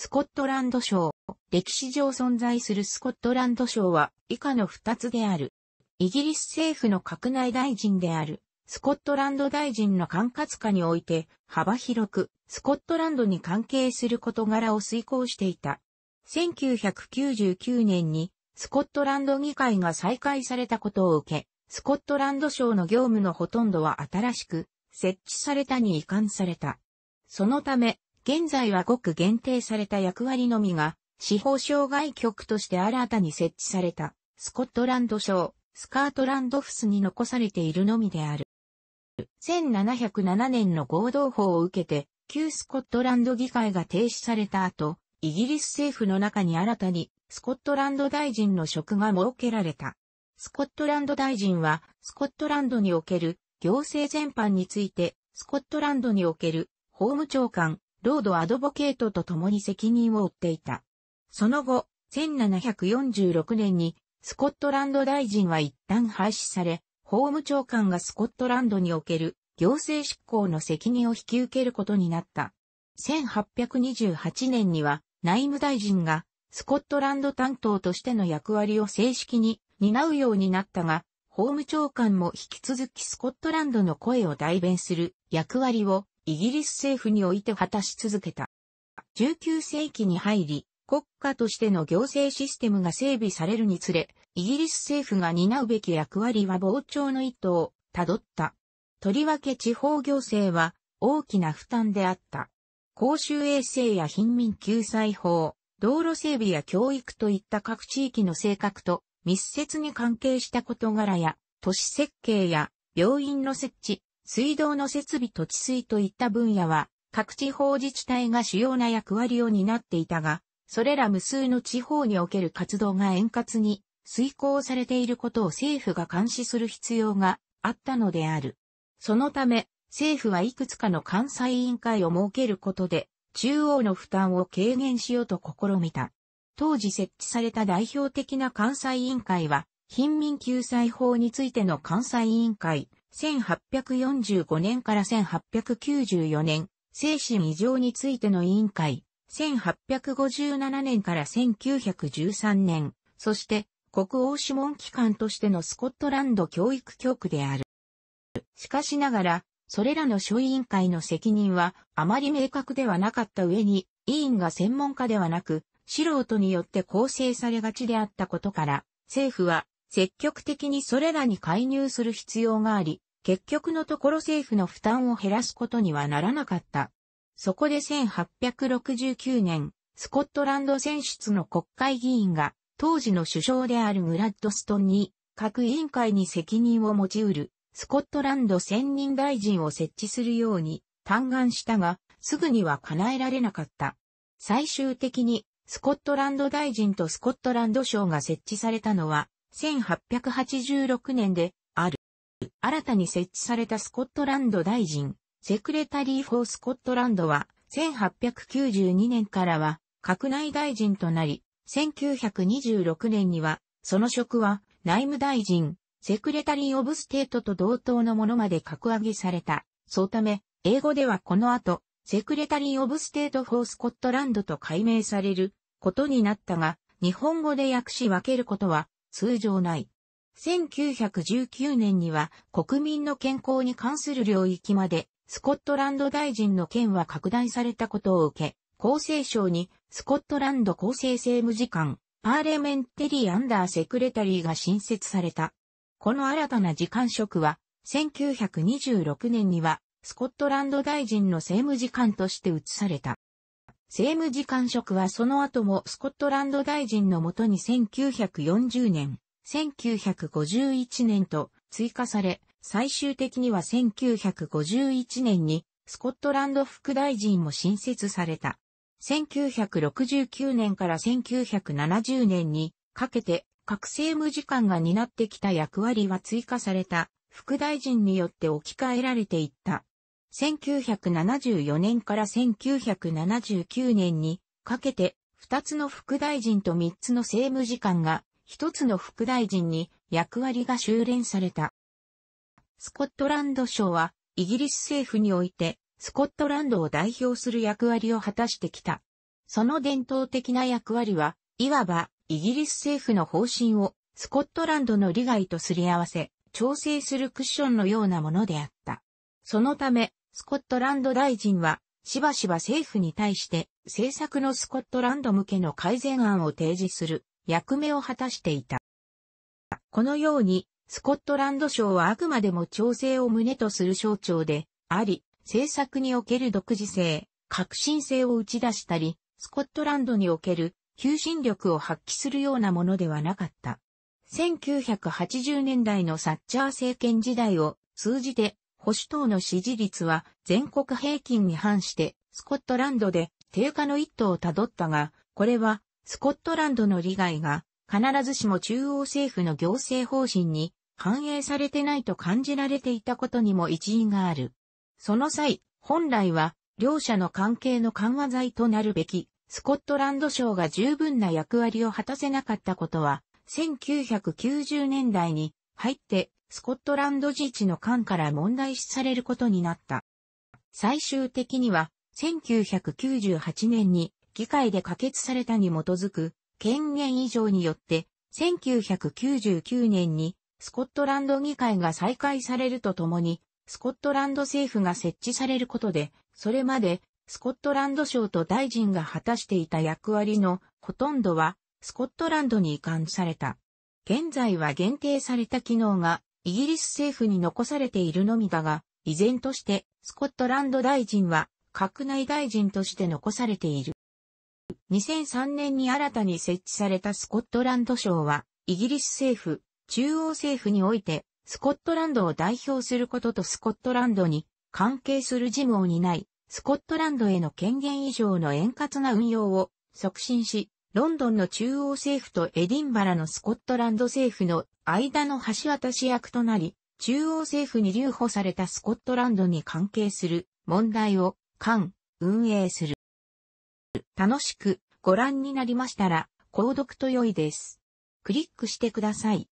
スコットランド省。歴史上存在するスコットランド省は以下の二つである。イギリス政府の閣内大臣である、スコットランド大臣の管轄下において、幅広く、スコットランドに関係する事柄を遂行していた。1999年に、スコットランド議会が再開されたことを受け、スコットランド省の業務のほとんどは新しく、設置されたに移管された。そのため、現在はごく限定された役割のみが、司法障害局として新たに設置された、スコットランド省、スカートランドフスに残されているのみである。1707年の合同法を受けて、旧スコットランド議会が停止された後、イギリス政府の中に新たに、スコットランド大臣の職が設けられた。スコットランド大臣は、スコットランドにおける行政全般について、スコットランドにおける法務長官、ロードアドボケートと共に責任を負っていた。その後、1746年にスコットランド大臣は一旦廃止され、法務長官がスコットランドにおける行政執行の責任を引き受けることになった。1828年には内務大臣がスコットランド担当としての役割を正式に担うようになったが、法務長官も引き続きスコットランドの声を代弁する役割をイギリス政府において果たし続けた。19世紀に入り、国家としての行政システムが整備されるにつれ、イギリス政府が担うべき役割は膨張の意図を辿った。とりわけ地方行政は大きな負担であった。公衆衛生や貧民救済法、道路整備や教育といった各地域の性格と密接に関係した事柄や、都市設計や病院の設置、水道の設備と治水といった分野は、各地方自治体が主要な役割を担っていたが、それら無数の地方における活動が円滑に遂行されていることを政府が監視する必要があったのである。そのため、政府はいくつかの関西委員会を設けることで、中央の負担を軽減しようと試みた。当時設置された代表的な関西委員会は、貧民救済法についての関西委員会、1845年から1894年、精神異常についての委員会、1857年から1913年、そして国王諮問機関としてのスコットランド教育局である。しかしながら、それらの諸委員会の責任はあまり明確ではなかった上に、委員が専門家ではなく、素人によって構成されがちであったことから、政府は積極的にそれらに介入する必要があり、結局のところ政府の負担を減らすことにはならなかった。そこで1869年、スコットランド選出の国会議員が、当時の首相であるグラッドストンに、各委員会に責任を持ち得る、スコットランド専任大臣を設置するように、嘆願したが、すぐには叶えられなかった。最終的に、スコットランド大臣とスコットランド省が設置されたのは、1886年である。新たに設置されたスコットランド大臣、セクレタリー・フォー・スコットランドは、1892年からは、閣内大臣となり、1926年には、その職は、内務大臣、セクレタリー・オブステートと同等のものまで格上げされた。そのため、英語ではこの後、セクレタリー・オブステート・フォー・スコットランドと改名されることになったが、日本語で訳し分けることは通常ない。1919年には国民の健康に関する領域までスコットランド大臣の権は拡大されたことを受け、厚生省にスコットランド厚生政務次官、パーレメンテリー・アンダー・セクレタリーが新設された。この新たな次官職は、1926年にはスコットランド大臣の政務次官として移された。政務次官職はその後もスコットランド大臣のもとに1940年、1951年と追加され、最終的には1951年にスコットランド副大臣も新設された。1969年から1970年にかけて各政務次官が担ってきた役割は追加された副大臣によって置き換えられていった。1974年から1979年にかけて、2つの副大臣と3つの政務次官が、1つの副大臣に役割が修練された。スコットランド省は、イギリス政府において、スコットランドを代表する役割を果たしてきた。その伝統的な役割は、いわば、イギリス政府の方針を、スコットランドの利害とすり合わせ、調整するクッションのようなものであった。そのため、スコットランド大臣は、しばしば政府に対して、政策のスコットランド向けの改善案を提示する役目を果たしていた。このように、スコットランド省はあくまでも調整を旨とする省庁であり、政策における独自性、革新性を打ち出したり、スコットランドにおける求心力を発揮するようなものではなかった。1980年代のサッチャー政権時代を通じて保守党の支持率は全国平均に反してスコットランドで低下の一途をたどったが、これはスコットランドの利害が必ずしも中央政府の行政方針に反映されてないと感じられていたことにも一因がある。その際、本来は両者の関係の緩和剤となるべきスコットランド省が十分な役割を果たせなかったことは1990年代に入ってスコットランド自治の間から問題視されることになった。最終的には、1998年に議会で可決されたに基づく権限以上によって、1999年にスコットランド議会が再開されるとともに、スコットランド政府が設置されることで、それまでスコットランド省と大臣が果たしていた役割のほとんどはスコットランドに移管された。現在は限定された機能がイギリス政府に残されているのみだが、依然としてスコットランド大臣は閣内大臣として残されている。2003年に新たに設置されたスコットランド省は、イギリス政府、中央政府において、スコットランドを代表することとスコットランドに関係する事務を担い、スコットランドへの権限以上の円滑な運用を促進し、ロンドンの中央政府とエディンバラのスコットランド政府の間の橋渡し役となり、中央政府に留保されたスコットランドに関係する問題を管、運営する。楽しくご覧になりましたら、購読と良いです。クリックしてください。